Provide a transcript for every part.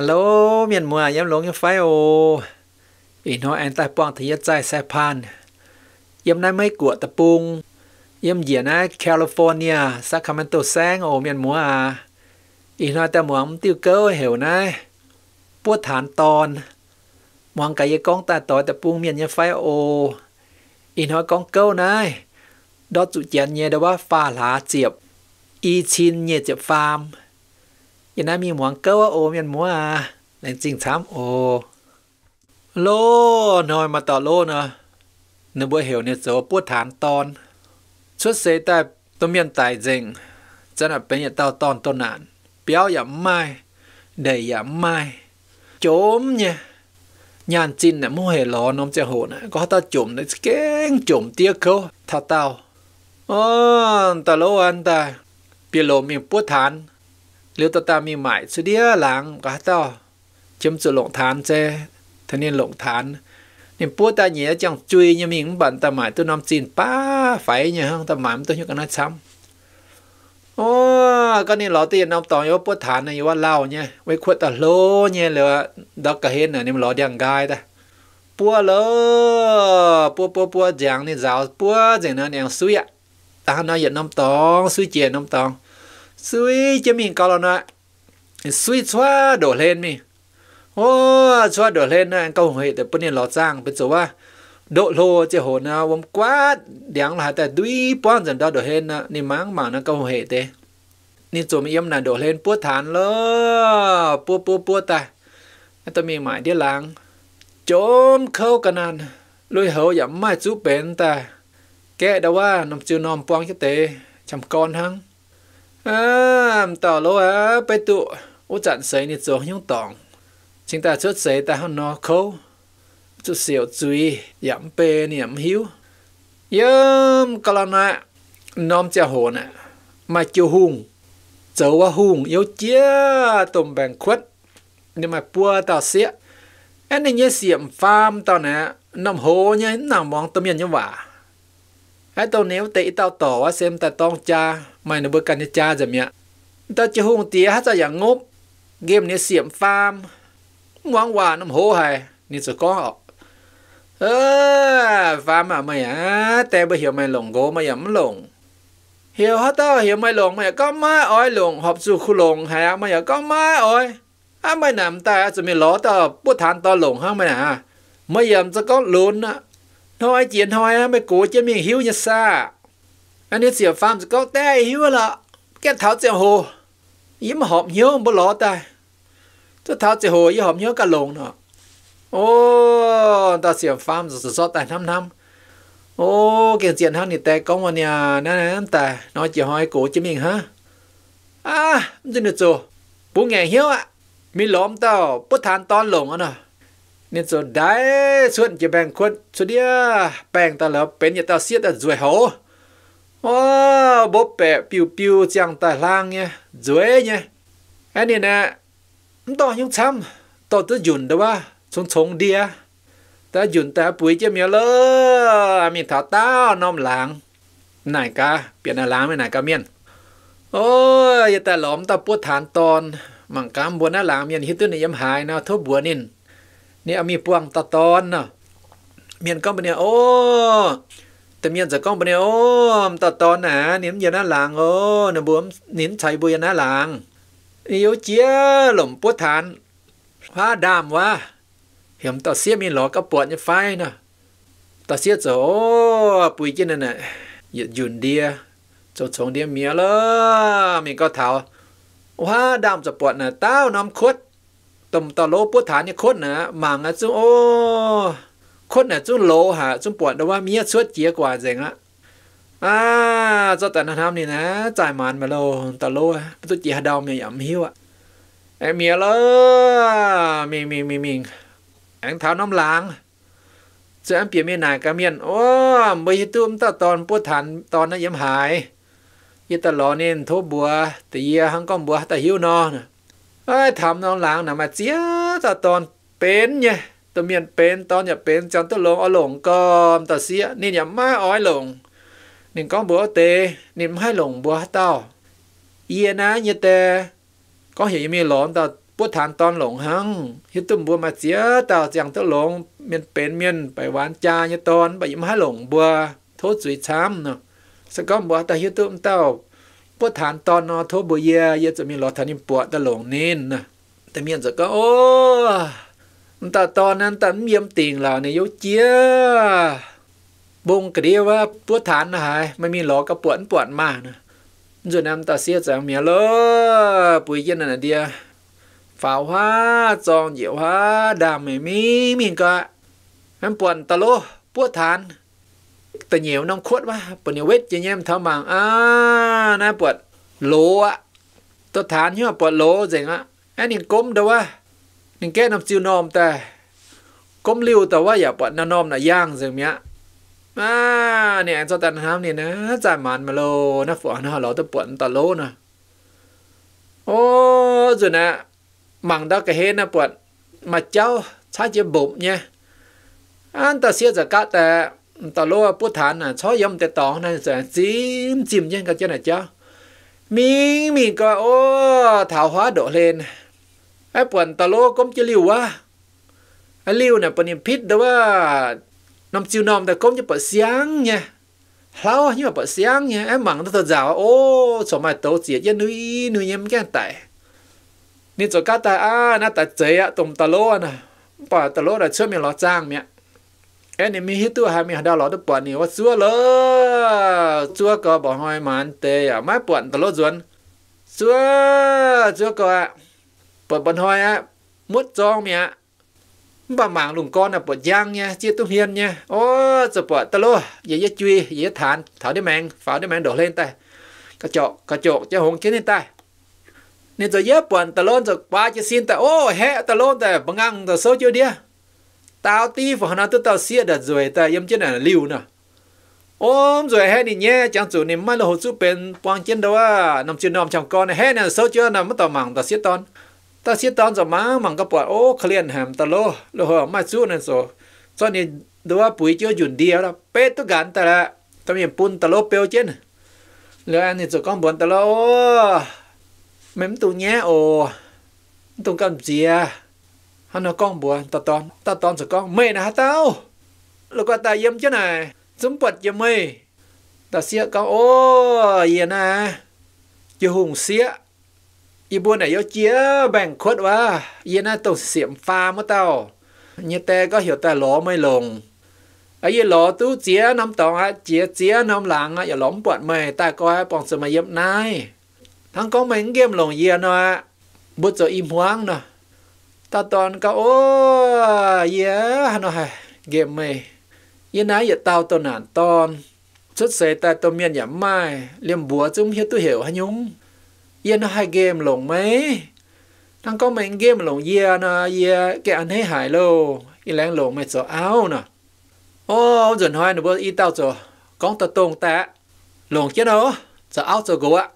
ฮัลโหลเมียนมัวยำหลงยำไฟโออีนอแอนตาปองทะยใจแซพานยำนั้นไม่กลัวตะปุงยำเหยียนะแคลิฟอร์เนียซักคามันโตแซงโอเมียนมัวอีนอแต่หมวงติวเกิลเหวนะปวดฐานตอนมองไก่ยกองตาต่อตะปุงเมียนยำไฟโออีนอกองเกิลนะดอจุเจียนเยดว่าฟ้าหลาเจียบอีชินเยเจียบฟาร์มยันน่ามีหมวงเก้าว่าโอมีนมัวในจริงสามโอโลนอยมาต่อโลเนาะนบัวเหวเนี่ยจะปวดฐานตอนชุดเสแต่ตัวเมียนตายจริงจะนับเป็นอย่าเต้าตอนต้นนานเปียวอย่าไม่เดยอย่าไม่โจมเนี่ยยานจินเนี่ยมั่วเหรอน้องจะโหนะก็ตาจมเนี่ยเก่งจมเตี้ยเขาท่าเต้าอ๋อตาโลอันตาเปียโลมีปวดฐาน liêu ta ta mi mãi chứ đĩa làng cả tao chấm chữ lộng thán chứ thế nên lộng thán nên bố ta nhớ chẳng chui như mình bận ta mãi tôi nằm chín ba phải nhờ không ta mãi tôi như cái nói xong ô cái này lọ tiền nằm tỏi yếu bố thán này yếu lao nhé với khuất ta lô nhé lừa đó cả hết này nên lọ đèn gai ta bố lô bố bố bố giảng nên giáo bố giảng nó đèn suy ạ ta nói vậy nằm tòng suy chè nằm tòng suy chứ mình có là nọ suy xóa đổ lên mi ô xóa đổ lên anh câu hỏi thì bên này lọt sang bên số ba độ lô chứ hồ nào ông quá đáng là tại đuôi bọn dần đó đổ lên nè nì mang mà nó câu hỏi thế nì chỗ mình em là đổ lên búa thán lơ búa búa búa ta tôi mình mãi đi lang chôm khâu cái nan lôi hậu giảm mai chú bền ta đâu wa nằm nằm con hăng à tỏ lô á bây tụ u chặn sấy nít rồi nhưng tỏng chúng ta chốt sấy ta hơn nó khâu chút xíu chui yểm bê niệm hiếu yếm cả là nè nom cha hồ nè mà chiều hùng dấu wa hùng yếu chia tôm bèn khuất nhưng mà bua tao xía anh này nhớ xiêm farm tao nè nằm hồ nhá nằm mong tâm yên như vậy ไอ้ตัวนี้เตะีต่วต่อว่าเซมแต่ต้องจ้าไม่นเบกันจ้าจะเมียแต่จะหงเตียฮะจะอย่างงบ เกมนี้เสียมฟาร์ม หวังว่าน้ำโหให้ นี่จะก้อเออ ฟาร์มอะไม่อะแต่ม่เหี่ยวไม่หลงโกไม่ยำหลงเหี่ยวฮะต่อเหี่ยวไม่หลงไม่ก็มาอ้อยหลงหอบสู่คุหลงหายไม่ก็มาอ้อยอะไม่นำแต่จะมีล้อต่อพูดทานต่อหลงห้างไม่นะไม่ยำจะก้อลุ้นอะ thôi chiến thôi mới cố cho mình hiếu nhà xa anh ấy xỉa phạm có tay hiếu là cái tháo xe hồ yếm họp nhớ bố lọ ta tôi tháo xe hồ yếm họp nhớ cả lồng nữa ô ta xỉa phạm rồi sót tại năm năm ô kiện diện hắn thì tay có một nè nè ta nói chỉ hỏi cố cho mình hả à không tin rồi bố nghe hiếu à. mình lõm tao bố than to lồng nữa nên số đáy xuân chỉ bèn quân số đĩa bèn ta lỡ bèn nhà ta xiết ta ruồi hổ ô bố bè piu piu chẳng ta lang nhé ruồi nhé anh nè to nhung chăm to tới dùn đâu ba xuống xuống đĩa ta dùn ta bụi cho mía lỡ à, mình thảo tao nom làng này cả biển là làng với này cả miền ôi ta lõm ta bút thán ton cam buồn là làng miền hít tu này yếm nào thốt buồn nín เนี่ยมีปวงตะตอนนะเมียนก็เนี่ยโอ้แต่เมียนจะก้องเนี่ยโอ้ตะตอนหนาเนียมยาหน้าหลังโอ้นะบวมเนียนใช้บุยาหน้าหลังนิวเจียหล่มปวดฐานผ้าดามวะเห็มต่อเสียมีหลอกก็ปวดเนี่ยไฟนะต่อเสียจะโอ้ปุ๋ยกินนั่นน่ะหยุดหยุ่นเดียจะชงเดียเมียเลยมีก็เท้าว่าดามจะปวดน่ะเต้าน้ำคุดตมตโลปุถานี่คนนะหมังอ่ะจุ้งโอ้คนน่ะจุ้งโลหาจุ้งปวดว่ามีชวดเจียกว่าเจงอะอ่าเจ้าแต่นทำนี่นะจ่ายมันมาโลตโลปุตเจีฮดาวมียำหิวอ่ะไอเมียเลยมีมีมีมีแองเท้าน้ำล้างจะอันเปียเมียนายกะเมียนโอ้บยตุ้มตะตอนปุถานตอนนั้นยำหายยี่ตลอเน้นทบบัวตะเยียหังก้อมบัวตะหิวนอนเอ้ยทำน้องล้างนะมาเจี๊ยตะตอนเป็นไงตัวเมียนเป็นตอนอย่าเป็นจันตัวลงเอาหลงก่อนตะเสียนี่อย่ามาอ้อยหลงนี่ก้องบัวเตนี่ไม่หลงบัวเต้าเอียนะเยเตก็เห็นมีหลอนตะปวดฐานตอนหลงหังฮิตุมบัวมาเสียเต่าจังตัวหลงเมียนเป็นเมียนไปหวานจาเยตอนไปยิ้มให้หลงบัวโทษสุยช้ำเนาะสก้อมบัวตาฮิตุมเต้าปวดฐานตอนนอทบเยเยจะมีรอทานิปวดตลงเน้นนะแต่เมียนจะก็โอ้แต่ตอนนั้นแต่เมียมติงเราเนี่ยเจียบงกระเดียว่าปวดฐานนะฮะไม่มีหลอกระปวดปวดมากนะจุดนั้นตาเสียจากเมียเลยปุยเย็นน่ะเดียฝาว่าจองเหี่ยว่าดามไม่มีมีก็มันปวดตะโลปวดฐานตะเหนียวน้องขวดว่าปนิเวทจะแย้มเท้ามังอ่านะ ปวดโลอ่ะตัวฐานเหี้ยปวดโลเจ๋งอ่ะอันนี้ก้มเด้ว่านี่แก้น้ำจิ้วนอมแต่ก้มริ้วแต่ว่าอย่าปวดน้ำนอมนะย่างเจ๋งเนี้ยอ่าเนี่ยเจ้ตันน้ามเนี่ยนะจ่ายมันมาโลนะฝนะเราตะปวดตะโลนะโอ้จุนะมังดากะเฮนะ ปวดมาเจ้าชาเจ็บบุบเนี่ยอันตะเสียจากกะแต่ต่อโลผู้ฐานน่ะชอยมแต่ตองนั่นจะจิ้มจิ้มยังก็เจ้าน่ะเจ้ามิงมิงก็โอ้ถาวหัวโดเลนไอ้ปวนต่อโลก้มจะลิววะไอ้ลิวน่ะปนิพิษแต่ว่าน้ำจิ้วนอมแต่ก้มจะเปิดเสียงเนี่ยเล่าอยู่เปิดเสียงเนี่ยไอ้หมังตัวจ๋าโอ้สมัยโตเจียยันนุยนุยเยี่ยมแก่แต่นี่จะก้าตาอ้าน่าตาเจียตรงตะโลน่ะป่าตะโลน่ะเชื่อมีล้อจ้างเนี่ย em nè mi hít tu hà mi hà đào lọ tu bọn nè wa xua lơ xua có bỏ hoài màn tê à má bọn tao lốt ruột xua xua có à bọn bọn hoài à, mút trong mi á bà mạng lùng con à, bọn giang nha chia tu hiền nha ô sợ bọn tao lô dễ dễ chui dễ thản thảo đi mạng pháo đi mạng đổ lên tay cá chọc cá chọc cho hùng kiến lên tay nên rồi dễ bọn tao lôn rồi ba cho xin ta ô hẹ tao lôn ta bằng ngang tao số chưa đi à? tao tí vào nó tôi tao xiết đặt rồi ta yếm chết là liu nè ôm rồi hai đi nhé chẳng chủ này mai là hồ chú bên quang chiến đâu à nằm trên nằm trong con hai này hay sâu chưa nằm mất tao mảng tao xiết ton tao xiết ton rồi má mảng cái bọn ô clean hàm tao lo, lo hồ mai chú này số. cho nên đâu à bụi chưa chuẩn đi đó bé tôi gắn ta là tao miền bún tao lo bêu trên lỡ anh thì rồi con buồn tao lo, mém tu nhé ồ tu cầm gì à hắn nói con bùa ta tòn ta tòn rồi con mày nà tao lúc qua ta yếm chứ này chúng bật cho mày ta xía con ô gì nè chứ hùng xía y buôn này yo chia bèn khuất quá y na tàu xiểm pha mất tao như te có hiểu ta lỗ mới lùng ấy y lỗ tú chia năm tàu á chia chia năm lạng á giờ lõm bọt mày ta coi bọn sự mà yếm nai thằng con mình game lùng y à, nó bút cho im hoang nè ta toàn cả ô yeah hano hay game mày yên nái yết tao tao nản toàn xuất xe ta tao miên nhà mai liêm búa chúng hiết tu hiểu hay nhúng yên hai game lồng mấy thằng có mấy game lồng yeah na yeah cái anh thấy hại lô yên lén lồng mày sợ áo nè ô dần hoài nó bớt ít tao rồi con ta tông ta lồng chết đâu sợ áo sợ gỗ ạ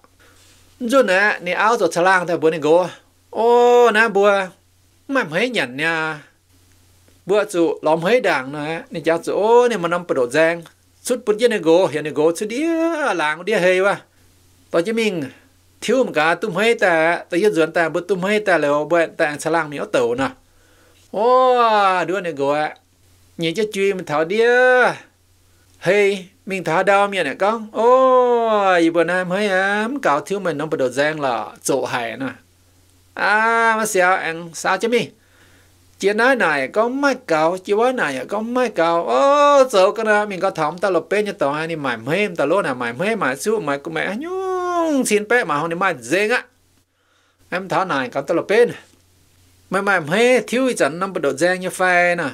rồi nè nè áo sợ xà lang ta bữa này gỗ ô nè bùa ม่เฮ้ยหยันเนี่ยเบื่อจุล้อมเฮ้ยด่างนะฮะนี่จ้าจุโอ้เนี่ยมันนำประโดดแรงสุดปุ่นยันโกเห็นโกสุดเดียหลังเดียเฮ้ยวะตอนจะมิงทิวมกาตุ้มเฮ้ยแต่แต่ยืดส่วนแต่บุตุ้มเฮ้ยแต่แล้วเบื่อแต่ฉลางมีเอาเต่านะโอ้ด้วยเนี่ยโกะนี่จะจุยมันเท่าเดียเฮ้ยมิงท้าดาวเมียเนี่ยก้องโอ้ยบนน้ำเฮ้ยอ่ะมันเก่าทิวมันนำประโดดแรงล่ะโจหายนะ à mà sao ăn sao chứ mi chị nói này có mấy cậu chị nói này có mấy cậu ô sợ cái đó mình có thỏng tao lột bên cho tao hay mày mềm ta luôn là mày mềm mày xíu mày cũng mẹ nhung xin bé mà hôm nay mày dễ á em thảo này có tao lột bên mày mày mềm thiếu chẳng năm bữa độ dễ như phai nè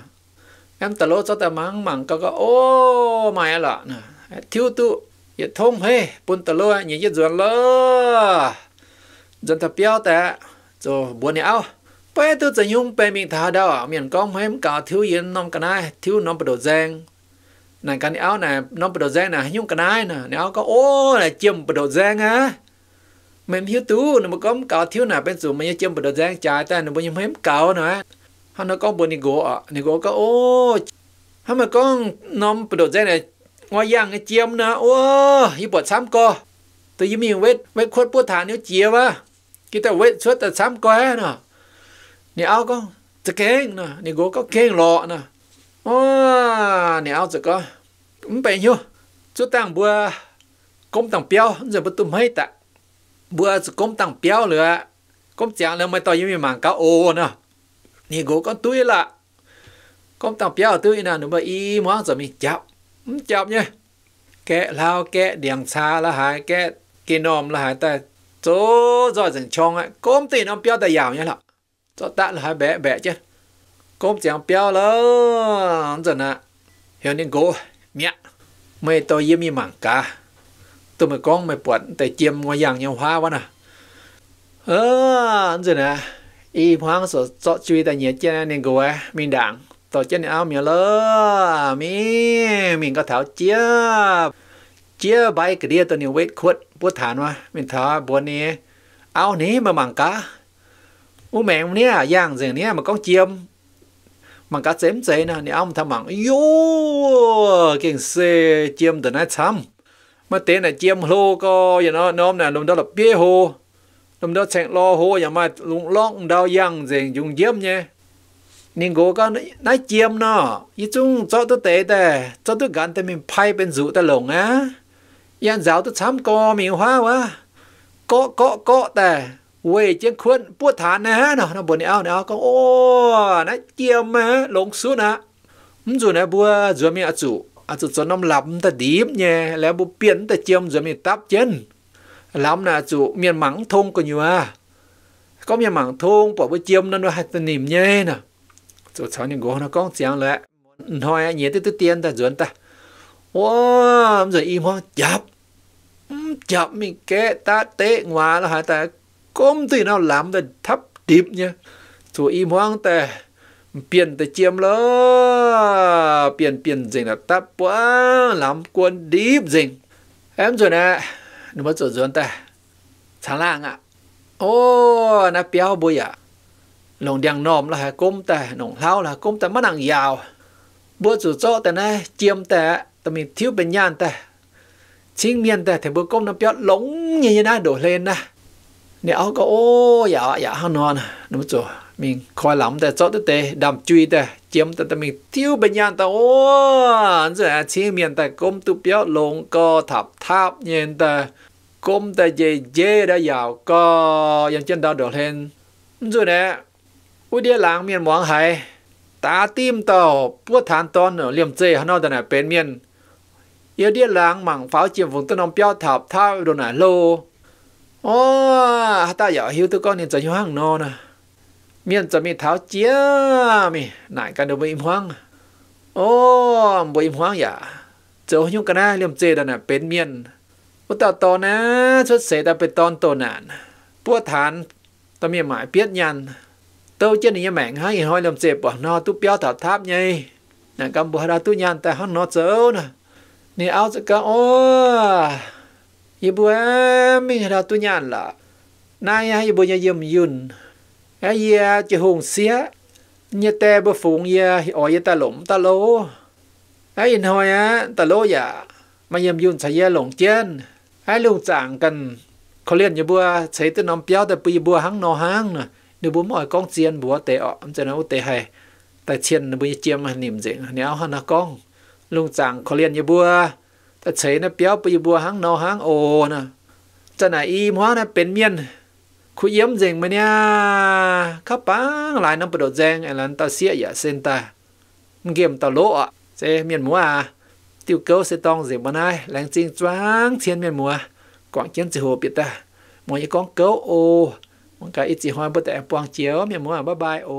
em ta lột cho ta mắng mắng có có ô mày là thiếu tu giờ thông hê bún tao lột nhìn cái ruộng lơ dân tao béo tao rồi buồn áo, bây tôi chỉ nhung bé mình thà đâu miền công mấy cả thiếu yên nông cái này thiếu nông bờ đồ giang này cái áo này nông bờ đồ giang này nhung cái này nè áo có ô là chiêm bờ đồ giang á mình thiếu tú nó mà có cả thiếu nào bên sủ mình chiêm bờ đồ giang trái ta nó bây giờ mấy cào nữa hắn nó có buồn đi gỗ đi gỗ có ô hắn mà có nông bờ đồ giang này ngoài giang cái chiêm nè ô như bột sắm co tôi giống như vết vết khuất bút thả nếu chiêm vậy? ta wet suốt ta sam quá nè nè áo con, ta keng nè nè gỗ có keng lọ nè ô nè áo chỉ có không phải nhau, chú tăng bữa công tăng béo giờ bắt tụm hết ta bữa chú công tăng béo nữa công chẳng là mày tao như mảng cá ô nè nè gỗ có túi là công tăng béo túi nè nụ mà y món giờ mình chọc chọc nhá kẹ lao kẹ điàng xa là hai kẹ kẹ nòm là hai ta chỗ rồi dần chong ấy cốm thì nó béo đầy giàu nhá lọ chỗ tạ là hai bé bé chứ cốm chẳng béo lắm dần à hiểu nên cố mẹ, mày tôi yếm yếm mảng cả tôi mày con mày bận tại chiêm ngoài giang nhau hoa quá nè ờ dần à y hoang sợ sợ truy tại nhiệt trên nên cố ấy mình đảng tổ chức này áo miệng lơ mi mình có thảo chia chia bay cái đĩa tôi nhiều vết khuất bố thản mà mình thở bố ní áo ní mà mảng cá u mẹ ông nia giang gì nia mà con chiêm mảng cá chém chế nè nè ông thầm mảng yo kinh xe chiêm từ nãy chăm mà tên là chiêm lô co giờ nó nó nè lùm đó bia hồ lùm đó chèn lo hồ giờ mà lùm lóng đau gì dùng chiêm nhé nên gỗ có nói chiêm nó ý chung cho tôi tệ tệ cho tôi gắn tới mình phai bên rượu ta lồng á yan giáo tôi chăm co miệng hoa quá có có có แต่เวเจียงควนปวดฐานนะฮะเนาะนะบนเอาเนาะก็โอ้นะเจียมมาลงสุนะมันจุนะบัวจัวมีอาจุอาจุจนน้ำลำแต่ดีมเนี่ยแล้วบุเปลี่ยนแต่เจียมจัวมีตับเจนลำนะจุเมียนหมังทงกันอยู่อ่ะก็เมียนหมังทงปอบเจียมนั่นว่าให้ตนิมเนี่ยนะจุดสอนยังโกนะก้องเจียงแหละหอยเหี่ยตื้อเตียนแต่จวนแต่哇！咁就醫魔入，咁入面嘅打底話啦，係但係咁對嗱攬到ทับดิบเนี่ยตัวอีม้วงแต่เปลี่ยนแต่เจียมเลยเปลี่ยนเปลี่ยนจริงนะตับว้าลำกวนดิบจริงเอ็มจนนะนึกว่าจดจนแต่ชั้นล่างอ่ะโอ้นะเปียวบุยอ่ะลงเดียงนอมละฮะก้มแต่หนงเท้าละก้มแต่มันหนังยาวบัวจู่โจแต่นะเจียมแต่ tao mình thiếu bệnh nhàn ta chính miền ta thì bữa công nó béo lống như như na đổ lên na nè áo có ô dạ dạ hăng non đúng rồi mình coi lắm ta cho tới tê đầm chui ta chiếm ta ta mình thiếu bệnh nhàn ta ô rồi chính miền ta công tu béo lống có thập tháp như ta công ta dễ dễ đã giàu có yang chân đau đổ lên rồi nè u đi lãng miền mong hay ta tim tàu bút thán tôn ở liềm dây hắn nó ta này bên miền yêu đi lang mảng pháo chiếm vùng tân ông béo thập thao đồ nà lô ô ta giờ hiểu tụi con nên giờ hoang hàng nè miền giờ mi tháo chia mi nãy cái đều bị im hoang ô bị im hoang dạ giờ hiếu cái này liêm chê đó nè bên miền ô ta to nè xuất xế ta bị ton tổ nạn búa thán ta miền mãi biết nhằn tâu trên này mảng hai hoi làm chê bỏ no tu béo thập tháp nhây nàng cầm bùa ra tu nhàn tại hắn nó chớ nè nè áo sẽ có ô yêu bùa mình là tôi nhàn là nay à, yêu bùa nhà yếm yun ai ya chỉ hùng xía nhà tè bờ phụng ya ở ta lủng ta lố ai yên hồi á ta lố ya mà yếm yun sẽ ya lủng chân ai lùng chẳng cần có liên nhà bùa thấy tôi nằm béo แต่ปีบัวหังนอหังนะดูบัวมอยกองเจียนบัวเตะอ่ะมันจะนั่นเตะให้แต่เชียนบัวเจียมหนิมเจ๋งเนี่ยเอาหันนะกองลุงจังขอเรียนยบัวแต่เฉยนะเปียวไปยบัวหังนอหังโอนะจะไหนอีมัวนะเป็นเมียนคุยเยี่ยมเจงมาเนี่ยข้าปังหลายน้ำประโดดแจงอันนั้นตาเสียอย่าเซนตามึงเกมตาโลอ่ะเจเมียนมัวติวเกิลเสตองเจงมาไนแรงจริงจ้างเทียนเมียนมัวก่อนเขียนจิโหเปียตามวยกองเกิลโอมันก็อิจิฮอนบ่แต่ปวงเจียวเมียนมัวบ๊ายบายโอ